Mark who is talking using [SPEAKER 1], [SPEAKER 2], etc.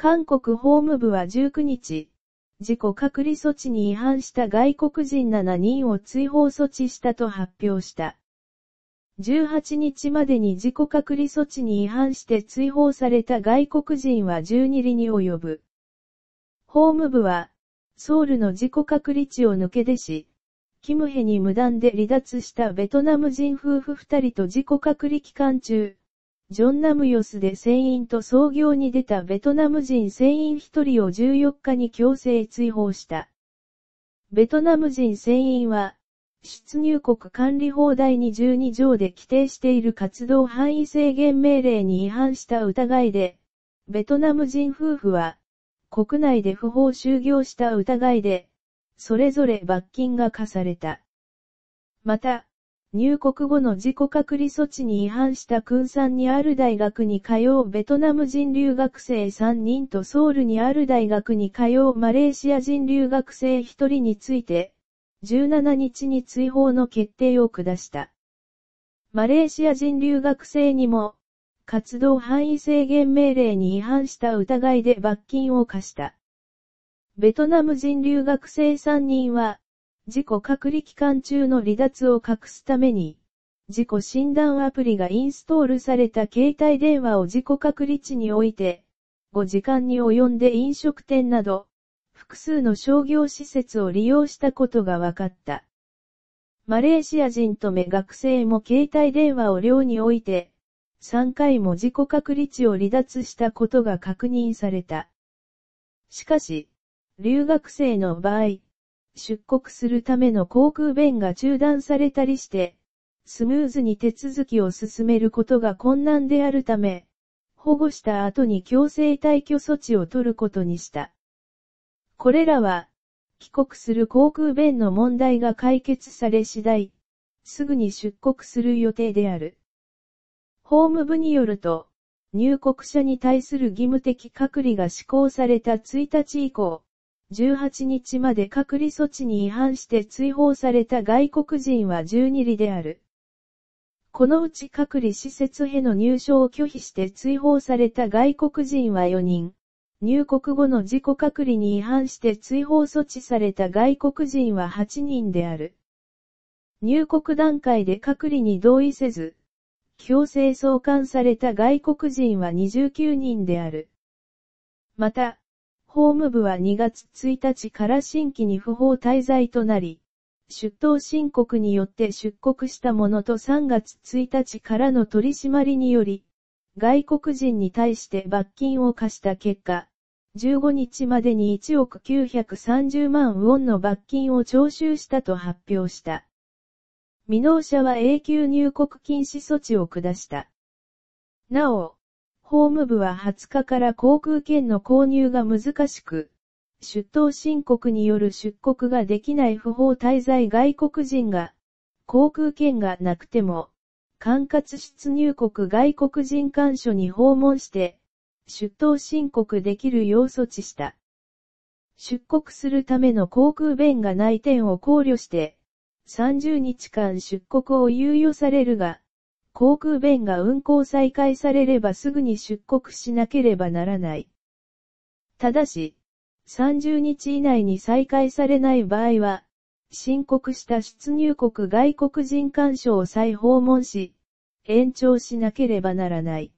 [SPEAKER 1] 韓国法務部は19日、自己隔離措置に違反した外国人7人を追放措置したと発表した。18日までに自己隔離措置に違反して追放された外国人は12里に及ぶ。法務部は、ソウルの自己隔離地を抜け出し、キムヘに無断で離脱したベトナム人夫婦2人と自己隔離期間中、ジョンナムヨスで船員と創業に出たベトナム人船員一人を14日に強制追放した。ベトナム人船員は、出入国管理法第22条で規定している活動範囲制限命令に違反した疑いで、ベトナム人夫婦は、国内で不法就業した疑いで、それぞれ罰金が課された。また、入国後の自己隔離措置に違反した君山にある大学に通うベトナム人留学生3人とソウルにある大学に通うマレーシア人留学生1人について、17日に追放の決定を下した。マレーシア人留学生にも、活動範囲制限命令に違反した疑いで罰金を課した。ベトナム人留学生3人は、自己隔離期間中の離脱を隠すために、自己診断アプリがインストールされた携帯電話を自己隔離地において、5時間に及んで飲食店など、複数の商業施設を利用したことが分かった。マレーシア人とめ学生も携帯電話を寮において、3回も自己隔離地を離脱したことが確認された。しかし、留学生の場合、出国するための航空便が中断されたりして、スムーズに手続きを進めることが困難であるため、保護した後に強制退去措置を取ることにした。これらは、帰国する航空便の問題が解決され次第、すぐに出国する予定である。法務部によると、入国者に対する義務的隔離が施行された1日以降、18日まで隔離措置に違反して追放された外国人は12里である。このうち隔離施設への入所を拒否して追放された外国人は4人。入国後の自己隔離に違反して追放措置された外国人は8人である。入国段階で隔離に同意せず、強制送還された外国人は29人である。また、法務部は2月1日から新規に不法滞在となり、出頭申告によって出国したものと3月1日からの取り締まりにより、外国人に対して罰金を課した結果、15日までに1億930万ウォンの罰金を徴収したと発表した。未納者は永久入国禁止措置を下した。なお、法務部は20日から航空券の購入が難しく、出頭申告による出国ができない不法滞在外国人が、航空券がなくても、管轄出入国外国人官所に訪問して、出頭申告できるよう措置した。出国するための航空便がない点を考慮して、30日間出国を猶予されるが、航空便が運航再開されればすぐに出国しなければならない。ただし、30日以内に再開されない場合は、申告した出入国外国人干渉を再訪問し、延長しなければならない。